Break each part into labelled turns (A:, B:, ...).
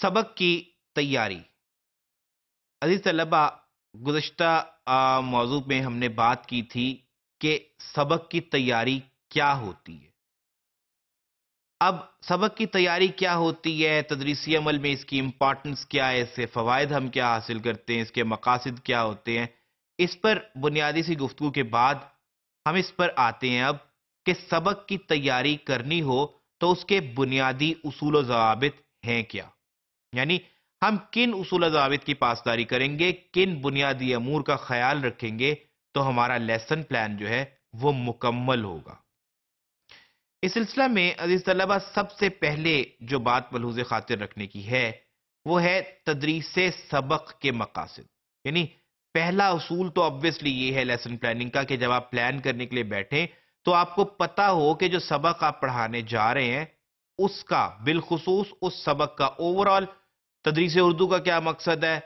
A: सबक की तैयारी अजीज़ तलबा गुजशत मौजू में हमने बात की थी कि सबक की तैयारी क्या होती है अब सबक की तैयारी क्या होती है तदरीसी अमल में इसकी इम्पॉर्टेंस क्या है इससे फ़वाद हम क्या हासिल करते हैं इसके मकासद क्या होते हैं इस पर बुनियादी सी गुफ्तु के बाद हम इस पर आते हैं अब कि सबक की तैयारी करनी हो तो उसके बुनियादी असूल वाबित हैं क्या यानी हम किन उसूल जवाबित की पासदारी करेंगे किन बुनियादी अमूर का ख्याल रखेंगे तो हमारा लेसन प्लान जो है वो मुकम्मल होगा इस सिलसिला में अजीज तलबा सबसे पहले जो बात मलहूज खातिर रखने की है वो है तदरीस सबक के मकासद यानी पहला असूल तो ऑब्वियसली ये है लेसन प्लानिंग का कि जब आप प्लान करने के लिए बैठे तो आपको पता हो कि जो सबक आप पढ़ाने जा रहे हैं उसका बिलखसूस उस सबक का ओवरऑल तदरीस उर्दू का क्या मकसद है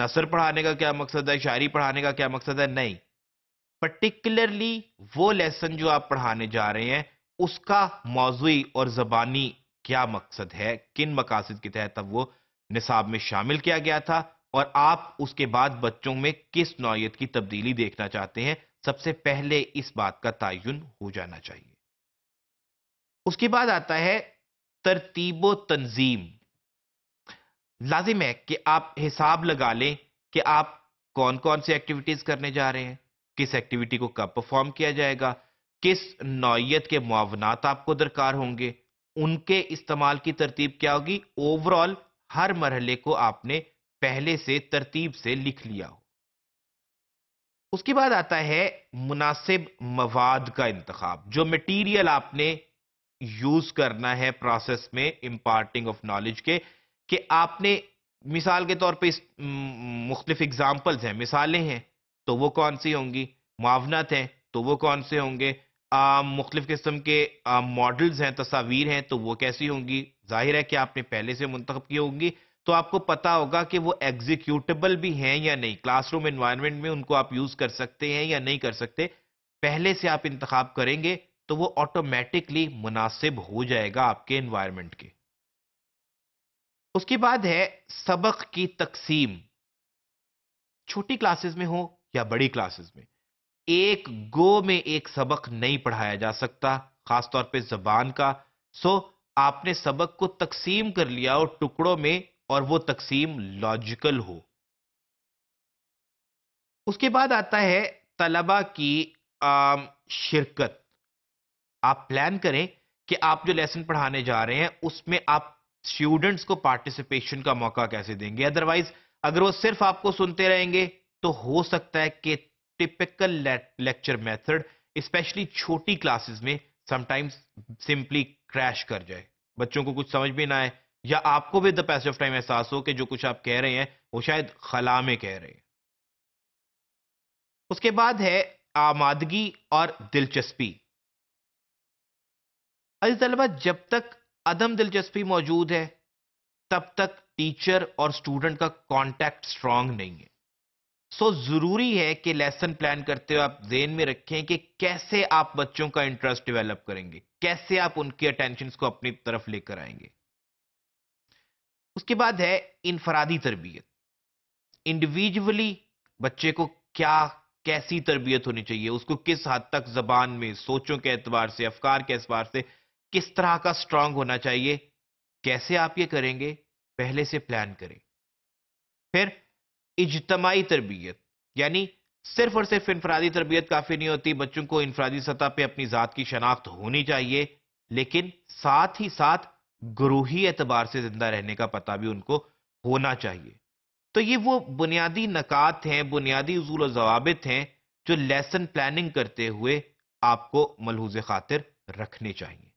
A: नसर पढ़ाने का क्या मकसद है शायरी पढ़ाने का क्या मकसद है नहीं पर्टिकुलरली वो लेसन जो आप पढ़ाने जा रहे हैं उसका मौजूद और ज़बानी क्या मकसद है किन मकासद के तहत अब वो निसाब में शामिल किया गया था और आप उसके बाद बच्चों में किस नौत की तब्दीली देखना चाहते हैं सबसे पहले इस बात का तयन हो जाना चाहिए उसके बाद आता है तरतीब तंजीम लाजिम है कि आप हिसाब लगा लें कि आप कौन कौन सी एक्टिविटीज़ करने जा रहे हैं किस एक्टिविटी को कब परफॉर्म किया जाएगा किस नौत के मुआवनात आपको दरकार होंगे उनके इस्तेमाल की तरतीब क्या होगी ओवरऑल हर मरहले को आपने पहले से तरतीब से लिख लिया हो उसके बाद आता है मुनासिब मवाद का इंतखब जो मटेरियल आपने यूज करना है प्रोसेस में इंपार्टिंग ऑफ नॉलेज के कि आपने मिसाल के तौर पे मुख्तफ एग्जाम्पल्स हैं मिसालें हैं तो वो कौन सी होंगी मुआवनत हैं तो वो कौन से होंगे मुख्तफ किस्म के मॉडल्स हैं तस्वीर हैं तो वो कैसी होंगी जाहिर है कि आपने पहले से मुंतखब की होंगी तो आपको पता होगा कि वो एग्जीक्यूटेबल भी हैं या नहीं क्लासरूम इन्वायरमेंट में उनको आप यूज़ कर सकते हैं या नहीं कर सकते पहले से आप इंतखब करेंगे तो वो ऑटोमेटिकली मुनासिब हो जाएगा आपके इन्वायरमेंट के उसके बाद है सबक की तकसीम छोटी क्लासेस में हो या बड़ी क्लासेस में एक गो में एक सबक नहीं पढ़ाया जा सकता खासतौर पे जबान का सो आपने सबक को तकसीम कर लिया और टुकड़ों में और वो तकसीम लॉजिकल हो उसके बाद आता है तलबा की शिरकत आप प्लान करें कि आप जो लेसन पढ़ाने जा रहे हैं उसमें आप स्टूडेंट्स को पार्टिसिपेशन का मौका कैसे देंगे अदरवाइज अगर वो सिर्फ आपको सुनते रहेंगे तो हो सकता है कि टिपिकल लेक्चर मेथड स्पेशली छोटी क्लासेस में समटाइम्स सिंपली क्रैश कर जाए बच्चों को कुछ समझ भी ना आए या आपको भी द पैसे ऑफ टाइम एहसास हो कि जो कुछ आप कह रहे हैं वो शायद खला में कह रहे हैं उसके बाद है आमादगी और दिलचस्पी अजी तलबा जब तक अदम दिलचस्पी मौजूद है तब तक टीचर और स्टूडेंट का कांटेक्ट स्ट्रांग नहीं है सो so, जरूरी है कि लेसन प्लान करते हुए आप जेन में रखें कि कैसे आप बच्चों का इंटरेस्ट डेवलप करेंगे कैसे आप उनकी अटेंशन को अपनी तरफ लेकर आएंगे उसके बाद है इनफरादी तरबियत इंडिविजुअली बच्चे को क्या कैसी तरबियत होनी चाहिए उसको किस हद तक जबान में सोचों के एतबार से अफकार के एतबार से किस तरह का स्ट्रांग होना चाहिए कैसे आप ये करेंगे पहले से प्लान करें फिर इजतमाही तरबियत यानी सिर्फ और सिर्फ इंफरादी तरबियत काफ़ी नहीं होती बच्चों को इंफरादी सतह पे अपनी ज़ात की शनाख्त होनी चाहिए लेकिन साथ ही साथ ग्रोही एतबार से ज़िंदा रहने का पता भी उनको होना चाहिए तो ये वो बुनियादी नकात हैं बुनियादी उजूल और जवाबित हैं जो लेसन प्लानिंग करते हुए आपको मलहूज खातिर रखने चाहिए